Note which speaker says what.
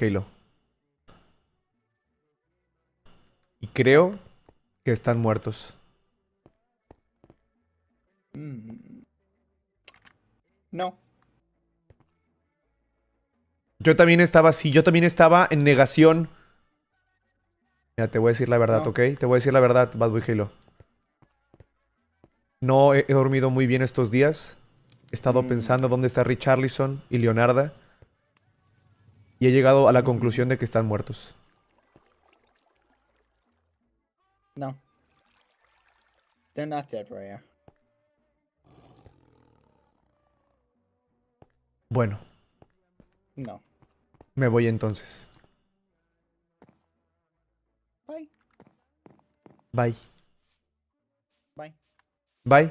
Speaker 1: y Halo. Y creo que están muertos.
Speaker 2: Mm. No.
Speaker 1: Yo también estaba así, yo también estaba en negación. Mira, te voy a decir la verdad, ¿ok? Te voy a decir la verdad, Bad Boy Halo. No he, dormido muy bien estos días. He estado mm. pensando dónde está Richarlison y Leonarda y he llegado a la conclusión de que están muertos.
Speaker 3: No.
Speaker 2: They're not dead right Bueno. No.
Speaker 4: Me voy entonces. Bye. Bye. Bye. Bye.